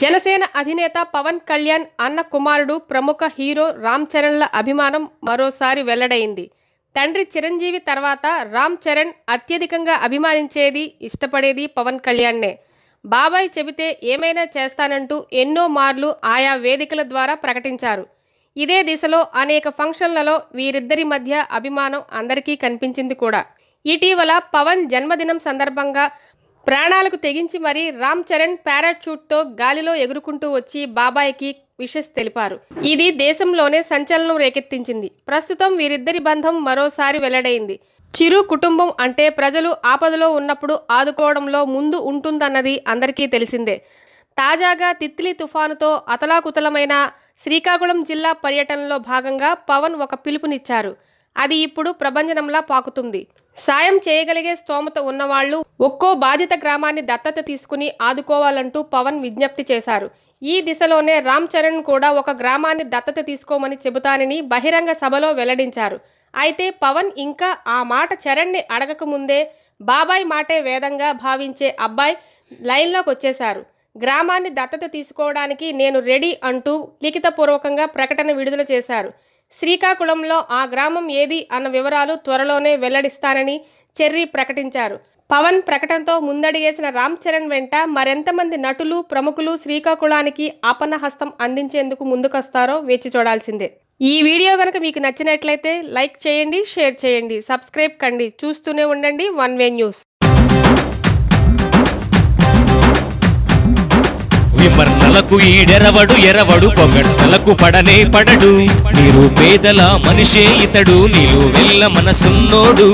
జనసేన అధినేత పవన్ కళ్యాణ్ అన్న కుమారుడు ప్రముఖ హీరో రామ్ చరణ్ల అభిమానం మరోసారి వెల్లడైంది తండ్రి చిరంజీవి తర్వాత రామ్ చరణ్ అత్యధికంగా అభిమానించేది ఇష్టపడేది పవన్ కళ్యాణ్నే బాబాయ్ చెబితే ఏమైనా చేస్తానంటూ ఎన్నో మార్లు ఆయా వేదికల ద్వారా ప్రకటించారు ఇదే దిశలో అనేక ఫంక్షన్లలో వీరిద్దరి మధ్య అభిమానం అందరికీ కనిపించింది కూడా ఇటీవల పవన్ జన్మదినం సందర్భంగా ప్రాణాలకు తెగించి మరీ రామ్ చరణ్ పారాచూట్తో గాలిలో ఎగురుకుంటూ వచ్చి బాబాయికి విషస్ తెలిపారు ఇది దేశంలోనే సంచలనం రేకెత్తించింది ప్రస్తుతం వీరిద్దరి బంధం మరోసారి వెల్లడైంది చిరు కుటుంబం అంటే ప్రజలు ఆపదలో ఉన్నప్పుడు ఆదుకోవడంలో ముందు ఉంటుందన్నది అందరికీ తెలిసిందే తాజాగా తిత్లీ తుఫానుతో అతలాకుతలమైన శ్రీకాకుళం జిల్లా పర్యటనలో భాగంగా పవన్ ఒక పిలుపునిచ్చారు అది ఇప్పుడు ప్రభంజనంలా పాకుతుంది సాయం చేయగలిగే స్తోమత ఉన్నవాళ్లు ఒక్కో బాధిత గ్రామాన్ని దత్తత తీసుకుని ఆదుకోవాలంటూ పవన్ విజ్ఞప్తి చేశారు ఈ దిశలోనే రామ్ చరణ్ కూడా ఒక గ్రామాన్ని దత్తత తీసుకోమని చెబుతానని బహిరంగ సభలో వెల్లడించారు అయితే పవన్ ఇంకా ఆ మాట చరణ్ని అడగకముందే బాబాయ్ మాటే వేదంగా భావించే అబ్బాయి లైన్లోకి వచ్చేశారు గ్రామాన్ని దత్తత తీసుకోవడానికి నేను రెడీ అంటూ లిఖితపూర్వకంగా ప్రకటన విడుదల చేశారు శ్రీకాకుళంలో ఆ గ్రామం ఏది అన్న వివరాలు త్వరలోనే వెల్లడిస్తానని చెర్రీ ప్రకటించారు పవన్ ప్రకటనతో ముందడిగేసిన రామ్ చరణ్ వెంట మరెంతమంది నటులు ప్రముఖులు శ్రీకాకుళానికి ఆపన్న హస్తం అందించేందుకు ముందుకొస్తారో వేచి చూడాల్సిందే ఈ వీడియో కనుక మీకు నచ్చినట్లయితే లైక్ చేయండి షేర్ చేయండి సబ్స్క్రైబ్ కండి చూస్తూనే ఉండండి వన్ వే న్యూస్ వర్ణలకు ఈడెరవడు ఎరవడు పొగట్టలకు పడనే పడడు నీరు పేదల మనిషే ఇతడు నీలు వెళ్ళ మనసున్నోడు